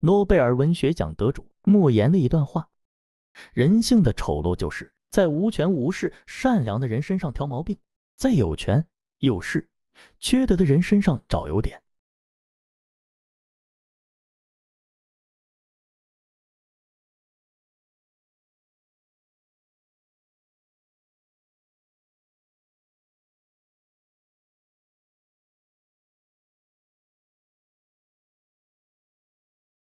诺贝尔文学奖得主莫言的一段话：人性的丑陋，就是在无权无势善良的人身上挑毛病，在有权有势缺德的人身上找优点。